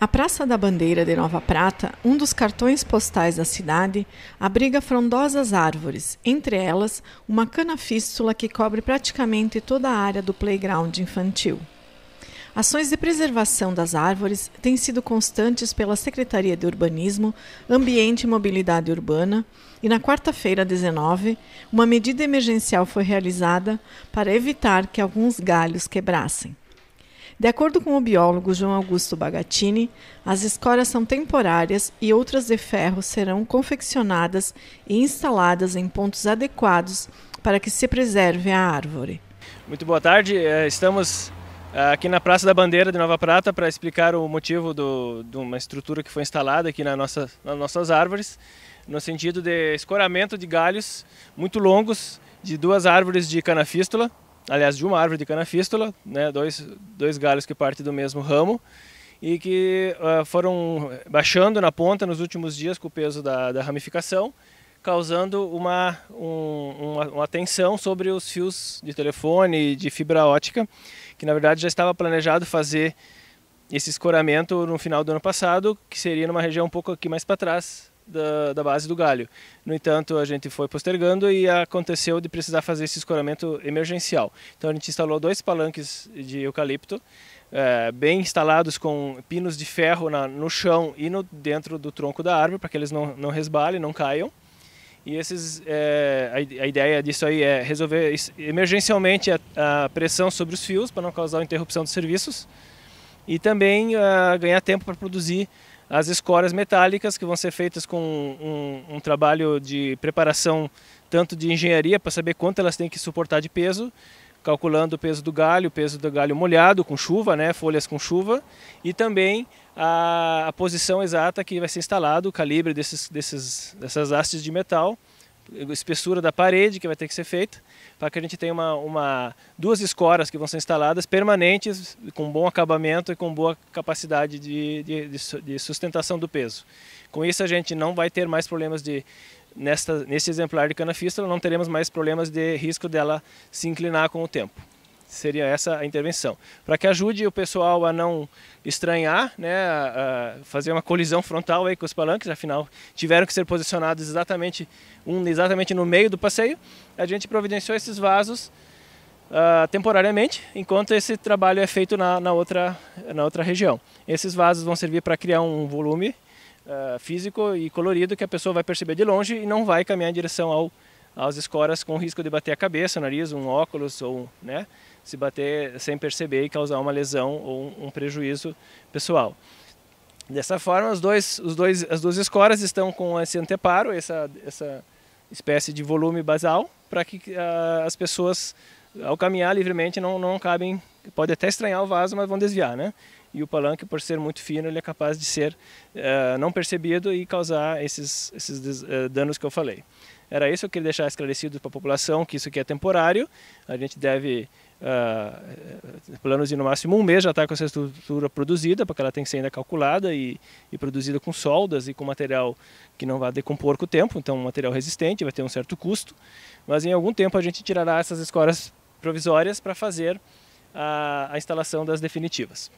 A Praça da Bandeira de Nova Prata, um dos cartões postais da cidade, abriga frondosas árvores, entre elas uma cana fístula que cobre praticamente toda a área do playground infantil. Ações de preservação das árvores têm sido constantes pela Secretaria de Urbanismo, Ambiente e Mobilidade Urbana, e na quarta-feira, 19, uma medida emergencial foi realizada para evitar que alguns galhos quebrassem. De acordo com o biólogo João Augusto Bagatini, as escoras são temporárias e outras de ferro serão confeccionadas e instaladas em pontos adequados para que se preserve a árvore. Muito boa tarde, é, estamos é, aqui na Praça da Bandeira de Nova Prata para explicar o motivo do, de uma estrutura que foi instalada aqui na nossa, nas nossas árvores, no sentido de escoramento de galhos muito longos de duas árvores de canafístula, aliás, de uma árvore de cana-fístula, né, dois, dois galhos que partem do mesmo ramo, e que uh, foram baixando na ponta nos últimos dias com o peso da, da ramificação, causando uma, um, uma, uma, tensão sobre os fios de telefone e de fibra ótica, que na verdade já estava planejado fazer esse escoramento no final do ano passado, que seria numa região um pouco aqui mais para trás, da, da, base do galho. No entanto, a gente foi postergando e aconteceu de precisar fazer esse escoramento emergencial. Então a gente instalou dois palanques de eucalipto, é, bem instalados com pinos de ferro na, no chão e no, dentro do tronco da árvore, para que eles não, não resbalem, não caiam. E esses, é, a, a, ideia disso aí é resolver emergencialmente a, a pressão sobre os fios para não causar interrupção dos serviços e também é, ganhar tempo para produzir as escórias metálicas que vão ser feitas com um, um trabalho de preparação tanto de engenharia para saber quanto elas têm que suportar de peso, calculando o peso do galho, o peso do galho molhado com chuva, né, folhas com chuva, e também a, a posição exata que vai ser instalado, o calibre desses, desses, dessas hastes de metal espessura da parede que vai ter que ser feita, para que a gente tenha uma, uma, duas escoras que vão ser instaladas permanentes, com bom acabamento e com boa capacidade de, de, de sustentação do peso. Com isso a gente não vai ter mais problemas de, nesta, nesse exemplar de cana fístula, não teremos mais problemas de risco dela se inclinar com o tempo seria essa a intervenção. Para que ajude o pessoal a não estranhar, né, a, a fazer uma colisão frontal aí com os palanques, afinal tiveram que ser posicionados exatamente um exatamente no meio do passeio, a gente providenciou esses vasos uh, temporariamente, enquanto esse trabalho é feito na, na, outra, na outra região. Esses vasos vão servir para criar um volume uh, físico e colorido que a pessoa vai perceber de longe e não vai caminhar em direção ao aos escoras com risco de bater a cabeça, o nariz, um óculos ou né, se bater sem perceber e causar uma lesão ou um prejuízo pessoal. Dessa forma, os dois, os dois, as duas escoras estão com esse anteparo, essa, essa espécie de volume basal, para que uh, as pessoas, ao caminhar livremente, não, não cabem, pode até estranhar o vaso, mas vão desviar, né? E o palanque, por ser muito fino, ele é capaz de ser uh, não percebido e causar esses, esses uh, danos que eu falei. Era isso, eu queria deixar esclarecido para a população que isso aqui é temporário, a gente deve ah, eh, planos de no máximo um mês já estar tá com essa estrutura produzida, porque ela tem que ser ainda calculada e, e, produzida com soldas e com material que não vai decompor com o tempo, então um material resistente, vai ter um certo custo, mas em algum tempo a gente tirará essas escoras provisórias para fazer a, a instalação das definitivas.